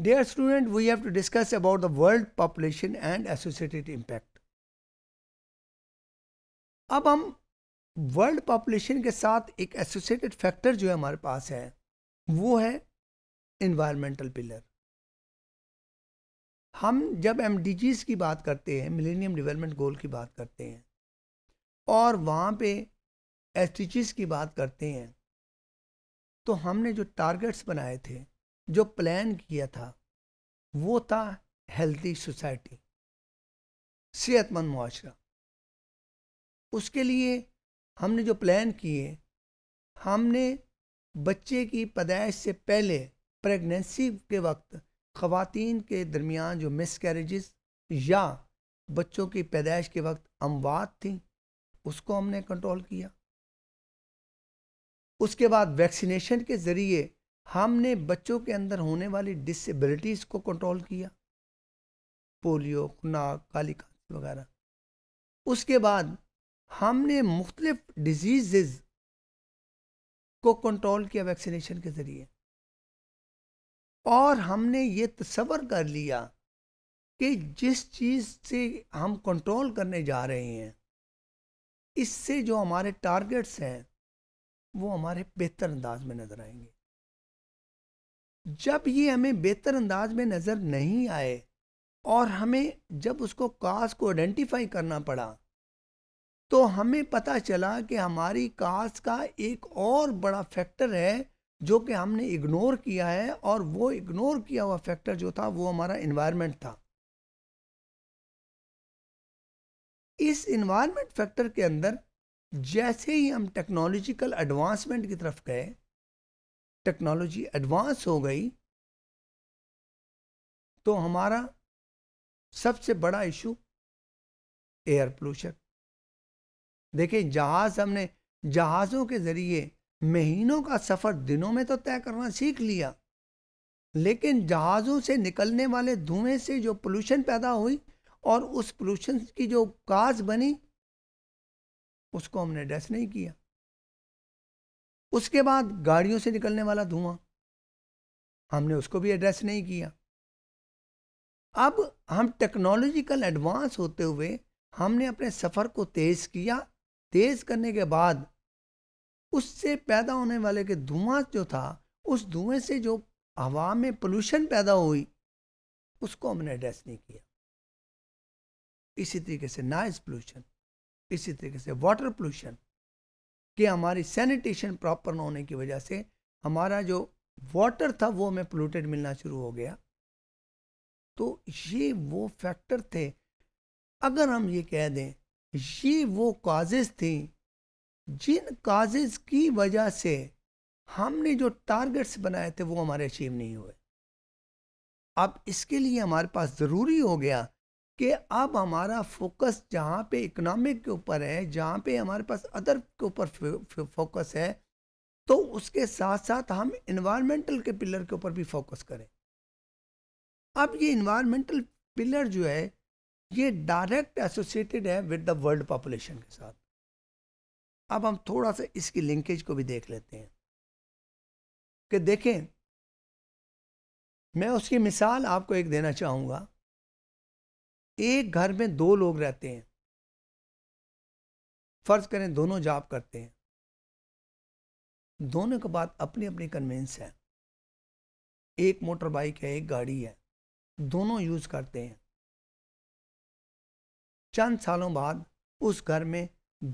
Dear student, we have to discuss about the world population and associated impact. अब हम world population के साथ एक एसोसिएटेड फैक्टर जो है हमारे पास है वो है इन्वायरमेंटल पिलर हम जब एम की बात करते हैं मिलेनियम डेवलपमेंट गोल की बात करते हैं और वहाँ पे एस की बात करते हैं तो हमने जो टारगेट्स बनाए थे जो प्लान किया था वो था हेल्थी सोसाइटी सेहतमंद मुआरा उसके लिए हमने जो प्लान किए हमने बच्चे की पैदाइश से पहले प्रेगनेंसी के वक्त ख़वातीन के दरमियान जो मिस कैरेजेस या बच्चों की पैदाइश के वक्त अमवात थी उसको हमने कंट्रोल किया उसके बाद वैक्सीनेशन के ज़रिए हमने बच्चों के अंदर होने वाली डिसेबिलिटीज़ को कंट्रोल किया पोलियो खुनाक काली खांसी वगैरह उसके बाद हमने मुख्तलिफ डिजीज़ को कंट्रोल किया वैक्सीनेशन के ज़रिए और हमने ये तस्वर कर लिया कि जिस चीज़ से हम कंट्रोल करने जा रहे हैं इससे जो हमारे टारगेट्स हैं वो हमारे बेहतर अंदाज में नज़र आएंगे जब ये हमें बेहतर अंदाज में नज़र नहीं आए और हमें जब उसको काज को आइडेंटिफाई करना पड़ा तो हमें पता चला कि हमारी काज का एक और बड़ा फैक्टर है जो कि हमने इग्नोर किया है और वो इग्नोर किया हुआ फैक्टर जो था वो हमारा इन्वायरमेंट था इस इन्वायरमेंट फैक्टर के अंदर जैसे ही हम टेक्नोलॉजिकल एडवांसमेंट की तरफ गए टेक्नोलॉजी एडवांस हो गई तो हमारा सबसे बड़ा इशू एयर पोल्यूशन देखिए जहाज़ हमने जहाज़ों के ज़रिए महीनों का सफ़र दिनों में तो तय करना सीख लिया लेकिन जहाज़ों से निकलने वाले धुएं से जो पोल्यूशन पैदा हुई और उस पोल्यूशन की जो काज बनी उसको हमने डस नहीं किया उसके बाद गाड़ियों से निकलने वाला धुआं हमने उसको भी एड्रेस नहीं किया अब हम टेक्नोलॉजिकल एडवांस होते हुए हमने अपने सफ़र को तेज़ किया तेज़ करने के बाद उससे पैदा होने वाले के धुआं जो था उस धुएं से जो हवा में पोल्यूशन पैदा हुई उसको हमने एड्रेस नहीं किया इसी तरीके से नॉइज़ पोल्यूशन इसी तरीके से वाटर पोल्यूशन कि हमारी सैनिटेशन प्रॉपर ना होने की वजह से हमारा जो वाटर था वो हमें पोलूटेड मिलना शुरू हो गया तो ये वो फैक्टर थे अगर हम ये कह दें ये वो काजेज थी जिन काजेज की वजह से हमने जो टारगेट्स बनाए थे वो हमारे अचीव नहीं हुए अब इसके लिए हमारे पास ज़रूरी हो गया कि अब हमारा फोकस जहाँ पे इकोनॉमिक के ऊपर है जहाँ पे हमारे पास अदर के ऊपर फोकस है तो उसके साथ साथ हम इन्वायरमेंटल के पिलर के ऊपर भी फोकस करें अब ये इन्वायरमेंटल पिलर जो है ये डायरेक्ट एसोसिएटेड है विद द वर्ल्ड पॉपुलेशन के साथ अब हम थोड़ा सा इसकी लिंकेज को भी देख लेते हैं कि देखें मैं उसकी मिसाल आपको एक देना चाहूँगा एक घर में दो लोग रहते हैं फर्ज करें दोनों जॉब करते हैं दोनों के बाद अपनी अपनी कन्वेंस है एक मोटर बाइक है एक गाड़ी है दोनों यूज़ करते हैं चंद सालों बाद उस घर में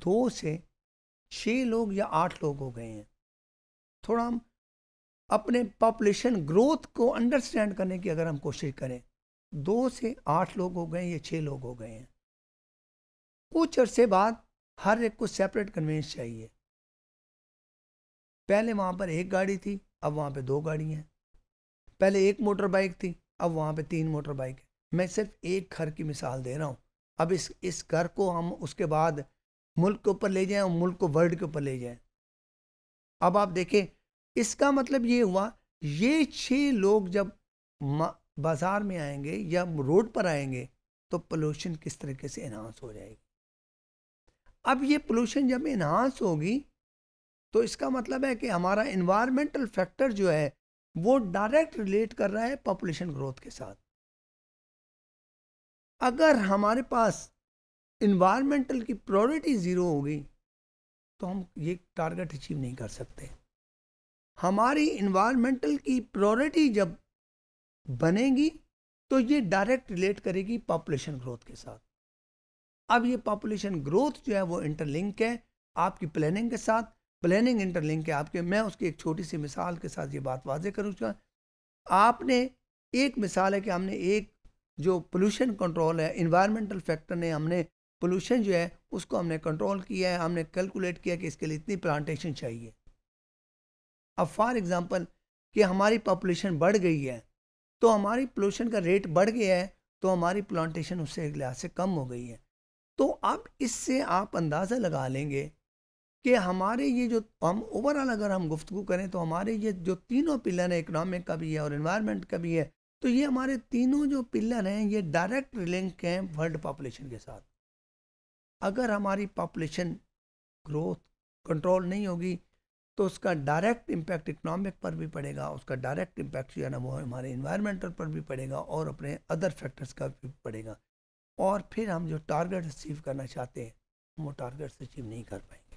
दो से छः लोग या आठ लोग हो गए हैं थोड़ा हम अपने पॉपुलेशन ग्रोथ को अंडरस्टैंड करने की अगर हम कोशिश करें दो से आठ लोग हो गए या छः लोग हो गए हैं कुछ अरसे बाद हर एक को सेपरेट कन्वेंस चाहिए पहले वहाँ पर एक गाड़ी थी अब वहाँ पे दो गाड़ी हैं पहले एक मोटर बाइक थी अब वहाँ पे तीन मोटर बाइक है मैं सिर्फ एक घर की मिसाल दे रहा हूँ अब इस इस घर को हम उसके बाद मुल्क के ऊपर ले जाएं और मुल्क को वर्ल्ड के ऊपर ले जाएं अब आप देखें इसका मतलब ये हुआ ये छः लोग जब बाज़ार में आएंगे या रोड पर आएंगे तो पोल्यूशन किस तरीके से इन्हांस हो जाएगी अब ये पोल्यूशन जब इन्हांस होगी तो इसका मतलब है कि हमारा इन्वायरमेंटल फैक्टर जो है वो डायरेक्ट रिलेट कर रहा है पॉपुलेशन ग्रोथ के साथ अगर हमारे पास इन्वायरमेंटल की प्रायोरिटी ज़ीरो होगी तो हम ये टारगेट अचीव नहीं कर सकते हमारी इन्वायरमेंटल की प्रायोरिटी जब बनेगी तो ये डायरेक्ट रिलेट करेगी पॉपुलेशन ग्रोथ के साथ अब ये पॉपुलेशन ग्रोथ जो है वो इंटरलिंक है आपकी प्लानिंग के साथ प्लानिंग इंटरलिंक है आपके मैं उसकी एक छोटी सी मिसाल के साथ ये बात वाजे करूँ आपने एक मिसाल है कि हमने एक जो पोल्यूशन कंट्रोल है इन्वायरमेंटल फैक्टर ने हमने पोल्यूशन जो है उसको हमने कंट्रोल किया है हमने कैलकुलेट किया कि इसके लिए इतनी प्लांटेशन चाहिए अब फॉर एग्ज़ाम्पल कि हमारी पॉपुलेशन बढ़ गई है तो हमारी पोल्यूशन का रेट बढ़ गया है तो हमारी प्लांटेशन उससे एक लिहाज से कम हो गई है तो अब इससे आप अंदाज़ा लगा लेंगे कि हमारे ये जो हम ओवरऑल अगर हम गुफ्तु करें तो हमारे ये जो तीनों पिलर हैं इकनॉमिक का भी है और इन्वायरमेंट का भी है तो ये हमारे तीनों जो पिलर हैं ये डायरेक्ट लिंक हैं वर्ल्ड पॉपुलेशन के साथ अगर हमारी पॉपुलेशन ग्रोथ कंट्रोल नहीं होगी तो उसका डायरेक्ट इम्पैक्ट इकोनॉमिक पर भी पड़ेगा उसका डायरेक्ट इम्पैक्ट जो है ना वो हमारे इन्वायरमेंटल पर भी पड़ेगा और अपने अदर फैक्टर्स का भी पड़ेगा और फिर हम जो टारगेट अचीव करना चाहते हैं वो टारगेट्स अचीव नहीं कर पाएंगे